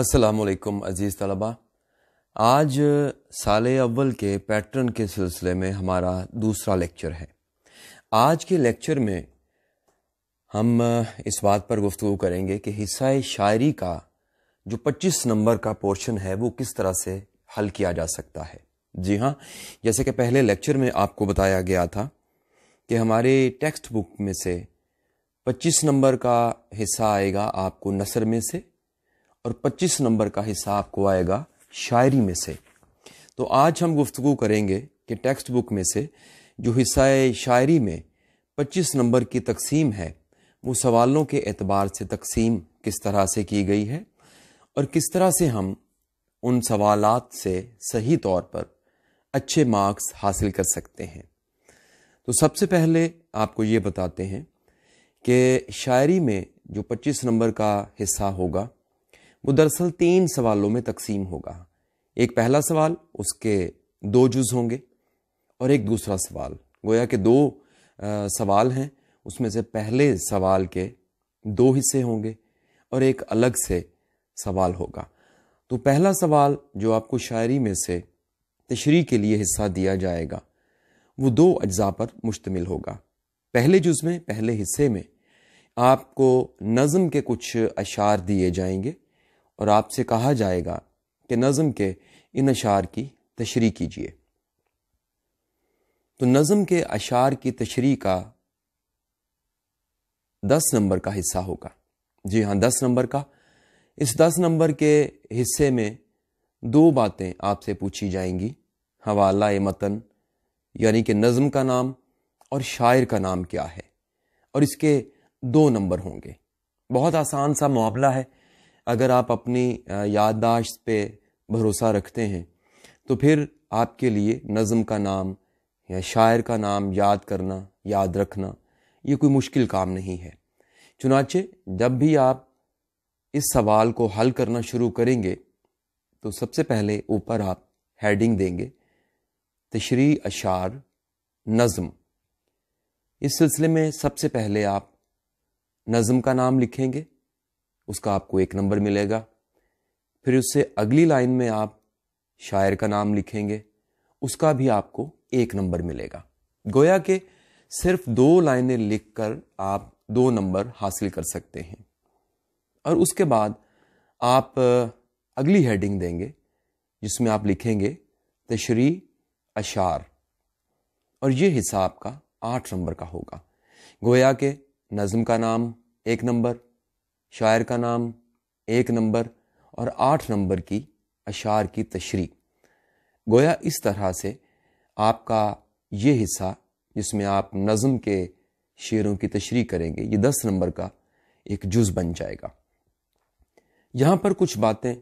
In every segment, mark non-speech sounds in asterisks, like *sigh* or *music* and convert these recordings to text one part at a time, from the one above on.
असलकम अज़ीज़ तलबा आज साल अव्वल के पैटर्न के सिलसिले में हमारा दूसरा लेक्चर है आज के लेक्चर में हम इस बात पर गुफ्तु करेंगे कि हिस्सा शायरी का जो 25 नंबर का पोर्शन है वो किस तरह से हल किया जा सकता है जी हाँ जैसे कि पहले लेक्चर में आपको बताया गया था कि हमारे टेक्स्ट बुक में से 25 नंबर का हिस्सा आएगा आपको नसर में से और 25 नंबर का हिस्सा आपको आएगा शायरी में से तो आज हम गुफ्तु करेंगे कि टेक्स्ट बुक में से जो हिस्सा शायरी में 25 नंबर की तकसीम है वो सवालों के एतबार से तकसीम किस तरह से की गई है और किस तरह से हम उन सवालात से सही तौर पर अच्छे मार्क्स हासिल कर सकते हैं तो सबसे पहले आपको ये बताते हैं कि शायरी में जो 25 नंबर का हिस्सा होगा वो दरअसल तीन सवालों में तकसीम होगा एक पहला सवाल उसके दो जुज होंगे और एक दूसरा सवाल गोया के दो आ, सवाल हैं उसमें से पहले सवाल के दो हिस्से होंगे और एक अलग से सवाल होगा तो पहला सवाल जो आपको शायरी में से तशरी के लिए हिस्सा दिया जाएगा वो दो अज्जा पर मुश्तमिल होगा पहले जुज में पहले हिस्से में आपको नज़म के कुछ अशार दिए जाएंगे और आपसे कहा जाएगा कि नज़म के इन अशार की तशरी कीजिए तो नज़म के अशार की तशरी का दस नंबर का हिस्सा होगा जी हाँ दस नंबर का इस दस नंबर के हिस्से में दो बातें आपसे पूछी जाएंगी हवाला मतन यानी कि नज़म का नाम और शायर का नाम क्या है और इसके दो नंबर होंगे बहुत आसान सा मामला है अगर आप अपनी याददाश्त पे भरोसा रखते हैं तो फिर आपके लिए नज़म का नाम या शायर का नाम याद करना याद रखना ये कोई मुश्किल काम नहीं है चुनाचे जब भी आप इस सवाल को हल करना शुरू करेंगे तो सबसे पहले ऊपर आप हेडिंग देंगे तशरी अशार नज़म इस सिलसिले में सबसे पहले आप नज़म का नाम लिखेंगे उसका आपको एक नंबर मिलेगा फिर उससे अगली लाइन में आप शायर का नाम लिखेंगे उसका भी आपको एक नंबर मिलेगा गोया के सिर्फ दो लाइनें लिखकर आप दो नंबर हासिल कर सकते हैं और उसके बाद आप अगली हेडिंग देंगे जिसमें आप लिखेंगे तशरी अशार और ये हिस्सा आपका आठ नंबर का होगा गोया के नज़म का नाम एक नंबर शायर का नाम एक नंबर और आठ नंबर की अशार की तशरी गोया इस तरह से आपका ये हिस्सा जिसमें आप नज़म के शेरों की तशरी करेंगे ये दस नंबर का एक जुज बन जाएगा यहाँ पर कुछ बातें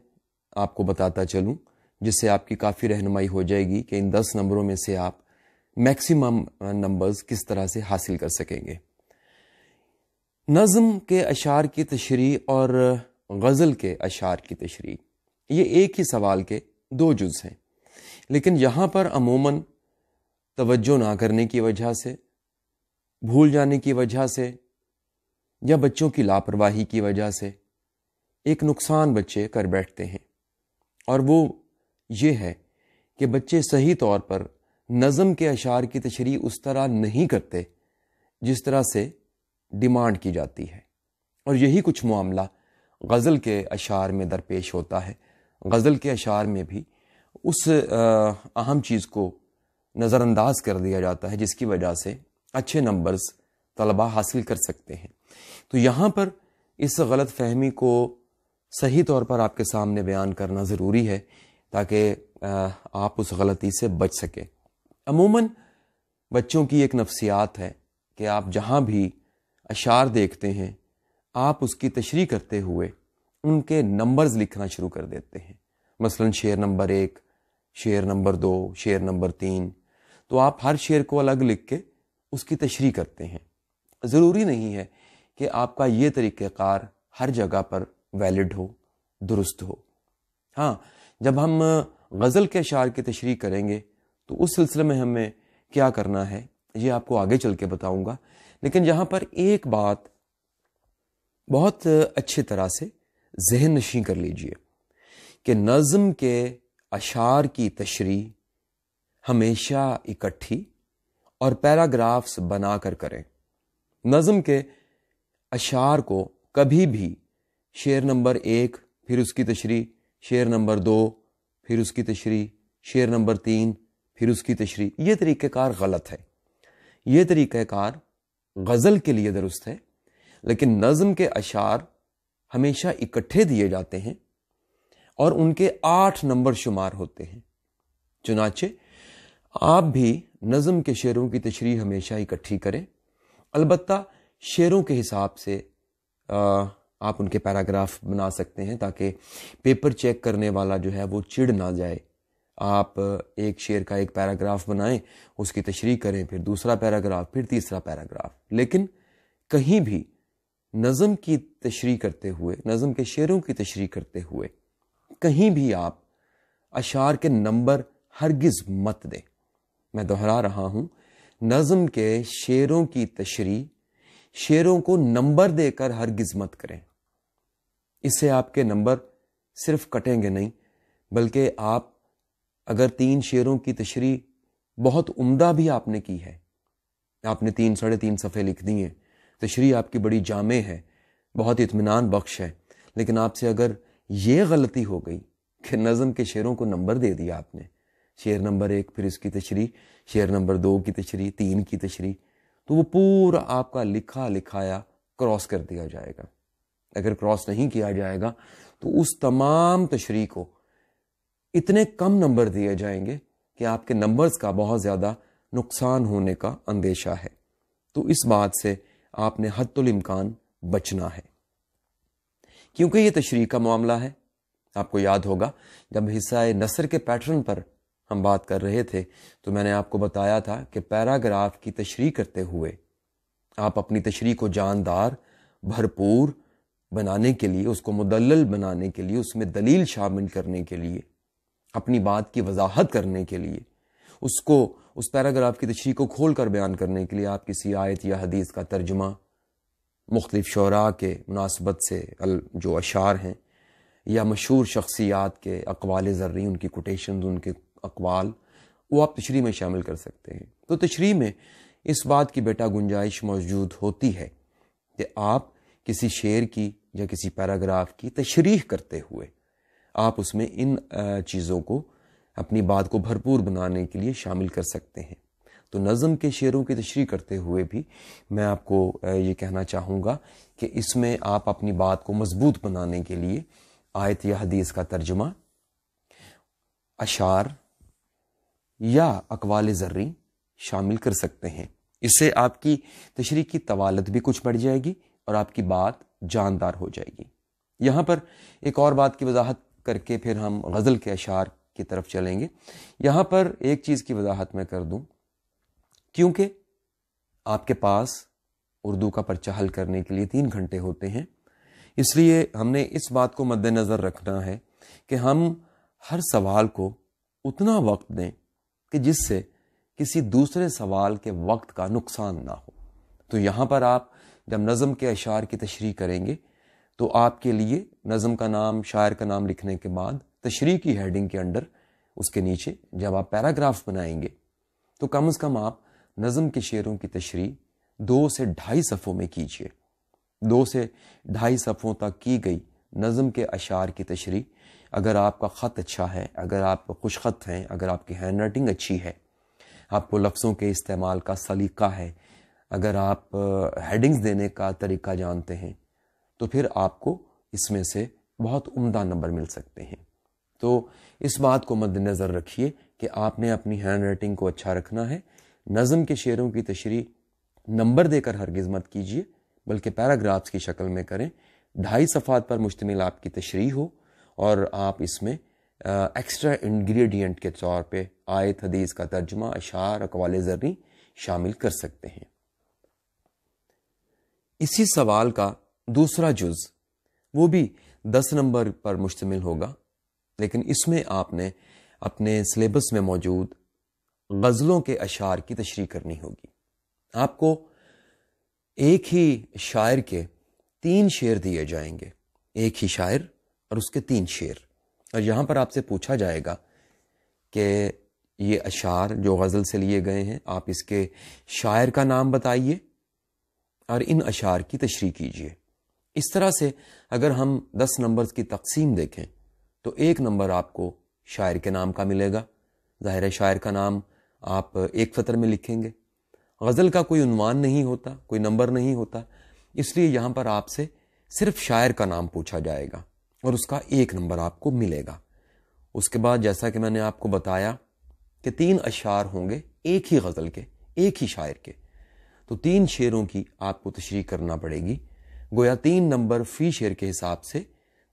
आपको बताता चलूँ जिससे आपकी काफ़ी रहनुमाई हो जाएगी कि इन दस नंबरों में से आप मैक्सिमम नंबर्स किस तरह से हासिल कर सकेंगे नज़म के अशार की तशरी और गज़ल के अशार की तशरी ये एक ही सवाल के दो जुज़ हैं लेकिन यहाँ पर अमूमन तवज्जो ना करने की वजह से भूल जाने की वजह से या बच्चों की लापरवाही की वजह से एक नुकसान बच्चे कर बैठते हैं और वो ये है कि बच्चे सही तौर पर नज़म के अशार की तशरी उस तरह नहीं करते जिस तरह से डिमांड की जाती है और यही कुछ मामला गज़ल के अशार में दरपेश होता है गज़ल के अशार में भी उस अहम चीज़ को नज़रअंदाज कर दिया जाता है जिसकी वजह से अच्छे नंबर्स तलबा हासिल कर सकते हैं तो यहाँ पर इस गलत फहमी को सही तौर पर आपके सामने बयान करना ज़रूरी है ताकि आप उस गलती से बच सकें अमूमन बच्चों की एक नफ्सियात है कि आप जहाँ भी अशार देखते हैं आप उसकी तशरी करते हुए उनके नंबर्स लिखना शुरू कर देते हैं मसलन शेर नंबर एक शेर नंबर दो शेर नंबर तीन तो आप हर शेर को अलग लिख के उसकी तशरी करते हैं ज़रूरी नहीं है कि आपका ये तरीक़ार हर जगह पर वैलिड हो दुरुस्त हो हाँ जब हम गज़ल के अशार की तशरी करेंगे तो उस सिलसिले में हमें क्या करना है ये आपको आगे चल के बताऊँगा लेकिन यहाँ पर एक बात बहुत अच्छी तरह से जहन नशी कर लीजिए कि नज़म के अशार की तशरी हमेशा इकट्ठी और पैराग्राफ्स बनाकर करें नज़म के अशार को कभी भी शेर नंबर एक फिर उसकी तशरी शेर नंबर दो फिर उसकी तशरी शेर नंबर तीन फिर उसकी तशरी ये तरीक़ार गलत है ये तरीक़ार गज़ल के लिए दुरुस्त है लेकिन नज़म के अशार हमेशा इकट्ठे दिए जाते हैं और उनके आठ नंबर शुमार होते हैं चुनाचे आप भी नज़म के शेरों की तशरी हमेशा इकट्ठी करें अलबत् शेरों के हिसाब से आ, आप उनके पैराग्राफ बना सकते हैं ताकि पेपर चेक करने वाला जो है वो चिड़ ना जाए आप एक शेर का एक पैराग्राफ बनाएं उसकी तशरी करें फिर दूसरा पैराग्राफ फिर तीसरा पैराग्राफ लेकिन कहीं भी नज़म की तशरी करते हुए नज़म के शेरों की तशरी करते हुए कहीं भी आप अशार के नंबर हरगिज़ मत दें मैं दोहरा रहा हूँ नज़म के शेरों की तशरी शेरों को नंबर देकर हरगिज़ मत करें इससे आपके नंबर सिर्फ कटेंगे नहीं बल्कि आप अगर तीन शेरों की तशरी बहुत उम्दा भी आपने की है आपने तीन साढ़े तीन सफ़े लिख दिए हैं तशरी आपकी बड़ी जामे है बहुत इतमान बख्श है लेकिन आपसे अगर ये गलती हो गई कि नज़म के शेरों को नंबर दे दिया आपने शेर नंबर एक फिर इसकी तशरी शेर नंबर दो की तशरी तीन की तशरी तो वो पूरा आपका लिखा लिखाया क्रॉस कर दिया जाएगा अगर क्रॉस नहीं किया जाएगा तो उस तमाम तशरी को इतने कम नंबर दिए जाएंगे कि आपके नंबर्स का बहुत ज़्यादा नुकसान होने का अंदेशा है तो इस बात से आपने हत्तुल इम्कान बचना है क्योंकि यह तशरी का मामला है आपको याद होगा जब हिस्सा नसर के पैटर्न पर हम बात कर रहे थे तो मैंने आपको बताया था कि पैराग्राफ की तशरी करते हुए आप अपनी तशरी को जानदार भरपूर बनाने के लिए उसको मुदल बनाने के लिए उसमें दलील शामिल करने के लिए अपनी बात की वजाहत करने के लिए उसको उस पैराग्राफ की तशरी को खोल कर बयान करने के लिए आप किसी आयत या हदीस का तर्जमा मुख्तफ शरा के मुनासबत से जो अशार हैं या मशहूर शख्सियात के अकवाल ज़र्री उनकी कोटेशन उनके अकवाल वो आप तशरी में शामिल कर सकते हैं तो तशरी में इस बात की बेटा गुंजाइश मौजूद होती है कि आप किसी शेर की या किसी पैराग्राफ की तशरीह करते हुए आप उसमें इन चीज़ों को अपनी बात को भरपूर बनाने के लिए शामिल कर सकते हैं तो नज़म के शेरों की तशरी करते हुए भी मैं आपको ये कहना चाहूँगा कि इसमें आप अपनी बात को मजबूत बनाने के लिए आयत या हदीस का तर्जमा अशार या अकवाल जर्री शामिल कर सकते हैं इससे आपकी तशरी की तवालत भी कुछ बढ़ जाएगी और आपकी बात जानदार हो जाएगी यहाँ पर एक और बात की वजाहत करके फिर हम गज़ल के अशार की तरफ चलेंगे यहाँ पर एक चीज़ की वजाहत मैं कर दूँ क्योंकि आपके पास उर्दू का पर्चा हल करने के लिए तीन घंटे होते हैं इसलिए हमने इस बात को मद्देनज़र रखना है कि हम हर सवाल को उतना वक्त दें कि जिससे किसी दूसरे सवाल के वक्त का नुकसान ना हो तो यहाँ पर आप जब नज़म के अशार की तशरी करेंगे तो आपके लिए नज़म का नाम शायर का नाम लिखने के बाद तशरी की हेडिंग के अंडर उसके नीचे जब आप पैराग्राफ बनाएंगे तो कम अज़ कम आप नज़म के शेरों की तशरी दो से ढाई सफ़ों में कीजिए दो से ढाई सफ़ों तक की गई नज़म के अशार की तशरी अगर आपका ख़त अच्छा है अगर आप खुश खत हैं अगर आपकी हैंड राइटिंग अच्छी है आपको लफ्सों के इस्तेमाल का सलीका है अगर आप हेडिंग्स देने का तरीका जानते हैं तो फिर आपको इसमें से बहुत उम्दा नंबर मिल सकते हैं तो इस बात को मद्दनज़र रखिए कि आपने अपनी हैंड राइटिंग को अच्छा रखना है नज़म के शेरों की तशरी नंबर देकर हरगिज़ मत कीजिए बल्कि पैराग्राफ्स की शक्ल में करें ढाई सफ़ात पर मुश्तमिल आपकी तशरी हो और आप इसमें एक्स्ट्रा इंग्रेडिएंट के तौर पे आयत हदीस का तर्जमा अशार अकवाल ज़र्री शामिल कर सकते हैं इसी सवाल का दूसरा जुज वो भी दस नंबर पर मुश्तमिल होगा लेकिन इसमें आपने अपने सिलेबस में मौजूद गज़लों के अशार की तशरी करनी होगी आपको एक ही शायर के तीन शेर दिए जाएंगे एक ही शायर और उसके तीन शेर और यहाँ पर आपसे पूछा जाएगा कि ये अशार जो गज़ल से लिए गए हैं आप इसके शायर का नाम बताइए और इन अशार की तशरी कीजिए इस तरह से अगर हम दस नंबर की तकसीम देखें तो एक नंबर आपको शायर के नाम का मिलेगा ज़ाहिर शायर का नाम आप एक सतर में लिखेंगे गज़ल का कोई उनवान नहीं होता कोई नंबर नहीं होता इसलिए यहाँ पर आपसे सिर्फ शायर का नाम पूछा जाएगा और उसका एक नंबर आपको मिलेगा उसके बाद जैसा कि मैंने आपको बताया कि तीन अशार होंगे एक ही गज़ल के एक ही शायर के तो तीन शेरों की आपको तशरी करना पड़ेगी गोया तीन नंबर फी शेयर के हिसाब से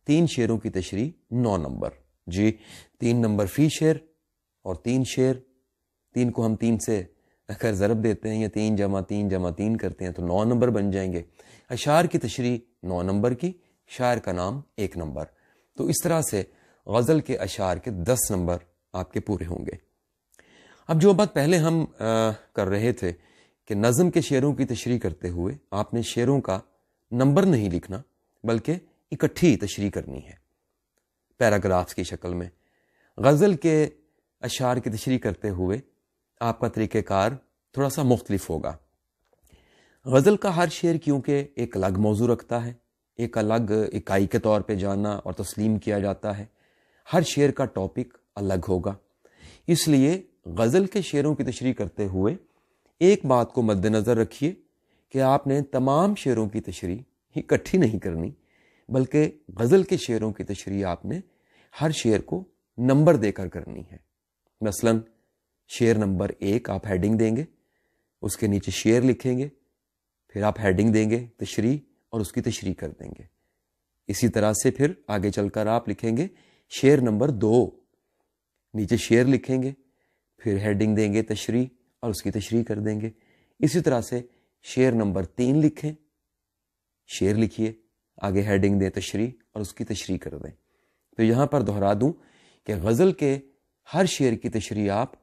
तीन शेयरों की तशरी नौ नंबर जी तीन नंबर फी शेयर और तीन शेयर तीन को हम तीन से अगर ज़रब देते हैं या तीन जमा तीन जमा तीन करते हैं तो नौ नंबर बन जाएंगे अशार की तशरी नौ नंबर की शायर का नाम एक नंबर तो इस तरह से गज़ल के अशार के दस नंबर आपके पूरे होंगे अब जो बात पहले हम आ, कर रहे थे कि नज़म के शेरों की तशरी करते हुए आपने शेरों का नंबर नहीं लिखना बल्कि इकट्ठी तशरी करनी है पैराग्राफ्स की शक्ल में गज़ल के अशार की तशरी करते हुए आपका तरीक़ार थोड़ा सा मुख्तलिफ होगा गज़ल का हर शेर क्योंकि एक अलग मौजू रखता है एक अलग इकाई के तौर पर जाना और तस्लीम किया जाता है हर शेर का टॉपिक अलग होगा इसलिए गज़ल के शेरों की तशरी करते हुए एक बात को मद्दनज़र रखिए कि आपने तमाम शेरों की तशरी इकट्ठी नहीं करनी बल्कि गज़ल के शेरों की तशरी आपने हर शेर को नंबर देकर करनी है मसलन शेर नंबर एक आप हेडिंग देंगे उसके नीचे शेर लिखेंगे फिर आप हेडिंग देंगे तशरी और उसकी तशरी कर देंगे इसी तरह से फिर आगे चलकर आप लिखेंगे शेर नंबर दो नीचे शेर लिखेंगे फिर हेडिंग देंगे तशरी और उसकी तशरी कर देंगे इसी तरह से शेर नंबर तीन लिखें शेर लिखिए आगे हेडिंग दें तशरी और उसकी तशरी कर दें तो यहाँ पर दोहरा दूं कि गज़ल के हर शेर की तशरी आप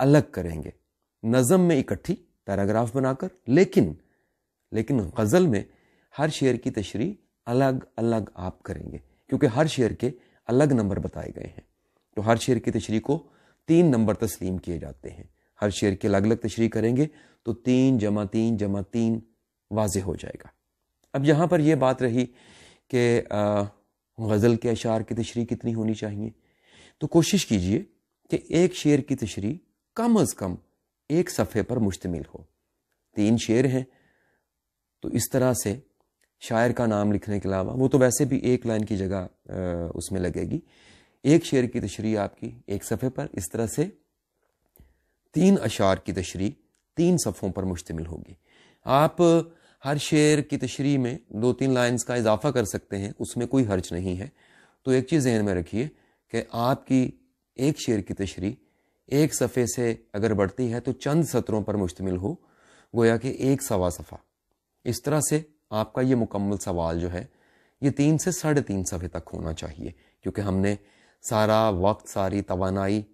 अलग करेंगे नज़म में इकट्ठी पैराग्राफ बनाकर लेकिन लेकिन गज़ल में हर शेर की तशरी अलग अलग आप करेंगे क्योंकि हर शेर के अलग नंबर बताए गए हैं तो हर शेर की तशरी को तीन नंबर तस्लीम किए जाते हैं हर शेर की अलग अलग तशरी करेंगे तो तीन जमा तीन जमा तीन वाज हो जाएगा अब यहाँ पर यह बात रही कि गज़ल के अशार की तशरी कितनी होनी चाहिए तो कोशिश कीजिए कि एक शेर की तशरी कम अज़ कम एक सफ़े पर मुश्तम हो तीन शेर हैं तो इस तरह से शायर का नाम लिखने के अलावा वो तो वैसे भी एक लाइन की जगह उसमें लगेगी एक शेर की तशरी आपकी एक सफ़े पर इस तरह से तीन अशार की तशरी तीन सफ़ों पर मुश्तमिल होगी आप हर शेर की तशरी में दो तीन लाइन्स का इजाफा कर सकते हैं उसमें कोई हर्ज नहीं है तो एक चीज़ जहन में रखिए कि आपकी एक शेर की तशरी एक सफ़े से अगर बढ़ती है तो चंद सत्रों पर मुश्तमिल हो गोया कि एक सवा सफ़ा इस तरह से आपका ये मुकम्मल सवाल जो है ये तीन से साढ़े तीन सफ़े तक होना चाहिए क्योंकि हमने सारा वक्त सारी तोानाई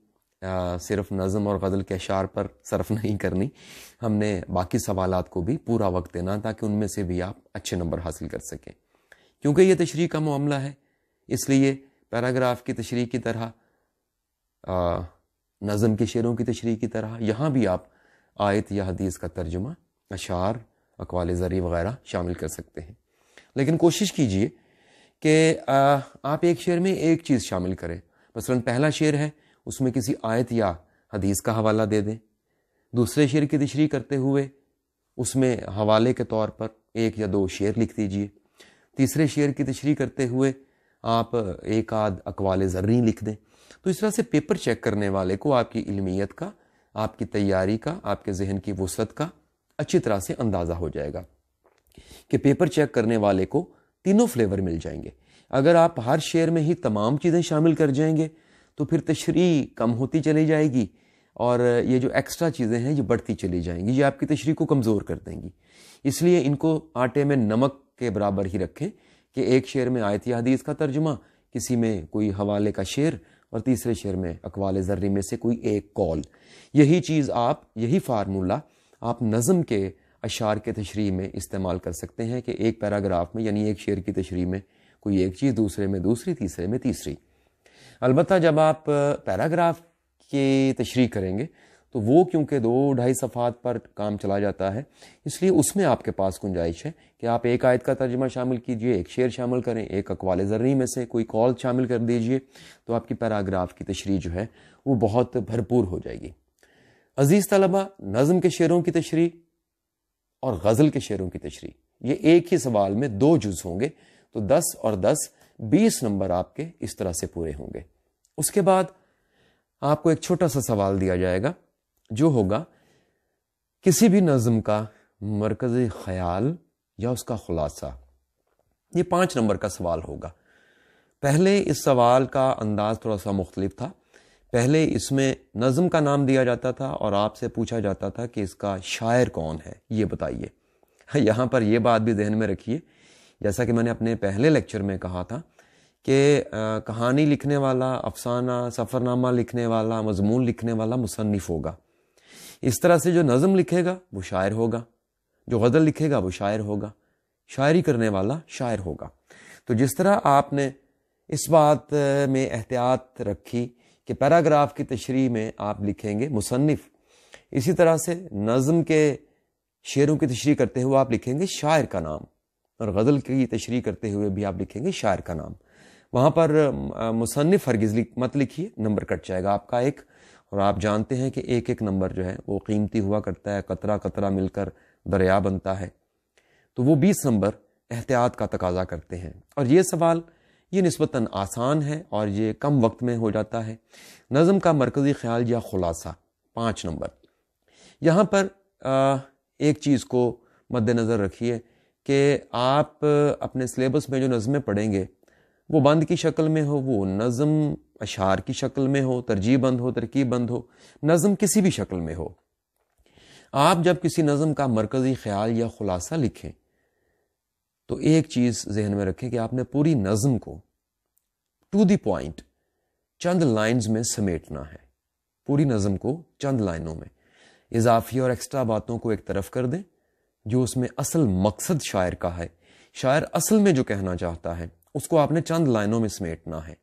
सिर्फ नज़म और गज़ल के अशार पर सर्फ *laughs* नहीं करनी हमने बाकी सवाल को भी पूरा वक्त देना ताकि उनमें से भी आप अच्छे नंबर हासिल कर सकें क्योंकि ये तशरी का मामला है इसलिए पैराग्राफ की तशरी की तरह नज़म के शेरों की तशरी की तरह यहाँ भी आप आयत या हदीस का तर्जुमा अशार अकवाल जरिए वगैरह शामिल कर सकते हैं लेकिन कोशिश कीजिए कि आप एक शेर में एक चीज़ शामिल करें मसला पहला शेर है उसमें किसी आयत या हदीस का हवाला दे दें दूसरे शेर की तशरी करते हुए उसमें हवाले के तौर पर एक या दो शेर लिख दीजिए तीसरे शेर की तशरी करते हुए आप एक आध अकवाल जर्री लिख दें तो इस तरह से पेपर चेक करने वाले को आपकी इलमियत का आपकी तैयारी का आपके जहन की वसत का अच्छी तरह से अंदाज़ा हो जाएगा कि पेपर चेक करने वाले को तीनों फ्लेवर मिल जाएंगे अगर आप हर शेयर में ही तमाम चीज़ें शामिल कर जाएंगे तो फिर तशरी कम होती चली जाएगी और ये जो एक्स्ट्रा चीज़ें हैं ये बढ़ती चली जाएंगी ये आपकी तशरी को कमज़ोर कर देंगी इसलिए इनको आटे में नमक के बराबर ही रखें कि एक शेर में आयत या हदीस का तर्जुमा किसी में कोई हवाले का शेर और तीसरे शेर में अकवाल जर्री में से कोई एक कॉल यही चीज़ आप यही फार्मूला आप नज़म के अशार के तशरी में इस्तेमाल कर सकते हैं कि एक पैराग्राफ में यानी एक शेर की तशरी में कोई एक चीज़ दूसरे में दूसरी तीसरे में तीसरी अलबत् जब आप पैराग्राफ की तशरी करेंगे तो वो क्योंकि दो ढाई सफ़ात पर काम चला जाता है इसलिए उसमें आपके पास गुंजाइश है कि आप एक आयत का तर्जमा शामिल कीजिए एक शेर शामिल करें एक अकवाल जर्री में से कोई कॉल शामिल कर दीजिए तो आपकी पैराग्राफ की तशरी जो है वो बहुत भरपूर हो जाएगी अजीज़ तलबा नज़म के शेरों की तशरी और गज़ल के शेरों की तशरी ये एक ही सवाल में दो जुज होंगे तो दस और दस बीस नंबर आपके इस तरह से पूरे होंगे उसके बाद आपको एक छोटा सा सवाल दिया जाएगा जो होगा किसी भी नज़म का मरकज़ ख्याल या उसका खुलासा ये पांच नंबर का सवाल होगा पहले इस सवाल का अंदाज़ थोड़ा सा मुख्तलिफ था पहले इसमें नज़म का नाम दिया जाता था और आपसे पूछा जाता था कि इसका शायर कौन है ये बताइए *laughs* यहां पर यह बात भी जहन में रखिए जैसा कि मैंने अपने पहले लेक्चर में कहा था कि कहानी लिखने वाला अफसाना सफ़रनामा लिखने वाला मजमून लिखने वाला मुसनफ़ होगा इस तरह से जो नज़म लिखेगा वो शायर होगा जो गज़ल लिखेगा वो शायर होगा शायरी करने वाला शायर होगा तो जिस तरह आपने इस बात में एहतियात रखी कि पैराग्राफ की तशरी में आप लिखेंगे मुसनफ़ इसी तरह से नज़म के शेरों की तशरी करते हुए आप लिखेंगे शायर का नाम और गज़ल की तशरी करते हुए भी आप लिखेंगे शायर का नाम वहाँ पर मुसनफ़ हरगिज़ लिख मत लिखिए नंबर कट जाएगा आपका एक और आप जानते हैं कि एक एक नंबर जो है वो कीमती हुआ करता है कतरा कतरा मिलकर दरिया बनता है तो वो बीस नंबर एहतियात का तकाजा करते हैं और ये सवाल ये नस्बता आसान है और ये कम वक्त में हो जाता है नज़म का मरकज़ी ख्याल या ख़ुलासा पाँच नंबर यहाँ पर आ, एक चीज़ को मद्दनज़र रखिए कि आप अपने सिलेबस में जो नज़में पढ़ेंगे वो बंद की शक्ल में हो वो नज़म अशार की शक्ल में हो तरजीह बंद हो तरकीब बंद हो नज़म किसी भी शक्ल में हो आप जब किसी नज़म का मरकज़ी ख्याल या ख़ुलासा लिखें तो एक चीज़ जहन में रखें कि आपने पूरी नज़म को टू द पॉइंट चंद लाइंस में समेटना है पूरी नज़म को चंद लाइनों में इजाफी और एक्स्ट्रा बातों को एक तरफ कर दें जो उसमें असल मकसद शायर का है शायर असल में जो कहना चाहता है उसको आपने चंद लाइनों में समेटना है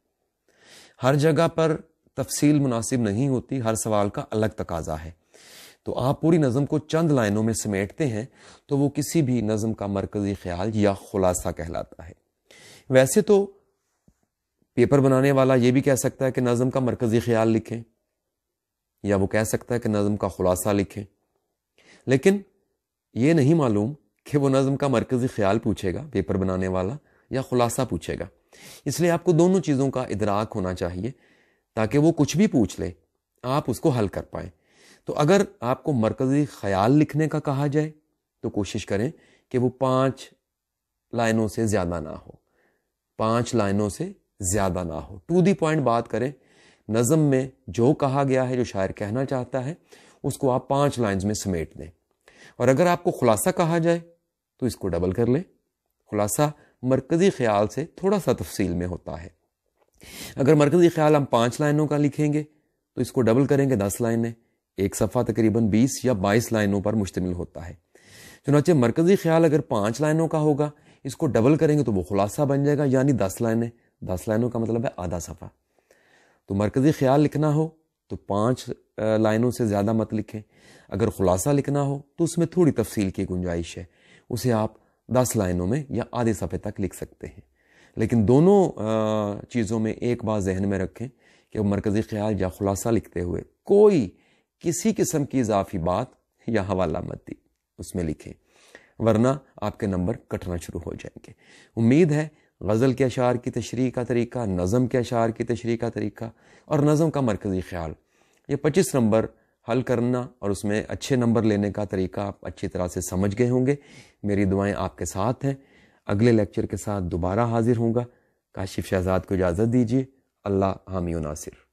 हर जगह पर तफसील मुनासिब नहीं होती हर सवाल का अलग तकाजा है तो आप पूरी नज़म को चंद लाइनों में समेटते हैं तो वो किसी भी नज़म का मरकज़ी ख्याल या खुलासा कहलाता है वैसे तो पेपर बनाने वाला यह भी कह सकता है कि नज़म का मरकज़ी ख्याल लिखें या वो कह सकता है कि नज़म का खुलासा लिखें लेकिन ये नहीं मालूम कि वो नज़म का मरकज़ी ख्याल पूछेगा पेपर बनाने वाला या ख़ुलासा पूछेगा इसलिए आपको दोनों चीज़ों का इदराक होना चाहिए ताकि वो कुछ भी पूछ ले आप उसको हल कर पाएँ तो अगर आपको मरकज़ी ख्याल लिखने का कहा जाए तो कोशिश करें कि वो पाँच लाइनों से ज़्यादा ना हो पाँच लाइनों से ज़्यादा ना हो टू दी पॉइंट बात करें नज़म में जो कहा गया है जो शायर कहना चाहता है उसको आप पाँच लाइन्स में समेट दें और अगर आपको खुलासा कहा जाए तो इसको डबल कर लें खुलासा मरकज़ी ख्याल से थोड़ा सा तफसील में होता है अगर मरकज़ी ख्याल हम पाँच लाइनों का लिखेंगे तो इसको डबल करेंगे दस लाइनें एक सफ़ा तकरीबन बीस या बाईस लाइनों पर मुश्तमिल होता है चुनाचे मरकज़ी ख्याल अगर पाँच लाइनों का होगा इसको डबल करेंगे तो वो खुलासा बन जाएगा यानी दस लाइनें दस लाइनों का मतलब है आधा सफ़ा तो मरकज़ी ख्याल लिखना हो तो पाँच लाइनों से ज़्यादा मत लिखें अगर ख़ुलासा लिखना हो तो उसमें थोड़ी तफसील की गुंजाइश है उसे आप दस लाइनों में या आधे सफ़े तक लिख सकते हैं लेकिन दोनों चीज़ों में एक बात जहन में रखें कि मरकज़ी ख्याल या ख़ुलासा लिखते हुए कोई किसी किस्म की इजाफी बात या हवाला मत दी उसमें लिखें वरना आपके नंबर कटना शुरू हो जाएंगे उम्मीद है गज़ल के अशार की तशरी का तरीका नज़म के अशार की तशरी का तरीका और नज़म का मरकज़ी ख्याल ये पच्चीस नंबर हल करना और उसमें अच्छे नंबर लेने का तरीका आप अच्छी तरह से समझ गए होंगे मेरी दुआएं आपके साथ हैं अगले लेक्चर के साथ दोबारा हाजिर होंगे काशिफ शहजाद को इजाज़त दीजिए अल्लाह हामी नासिर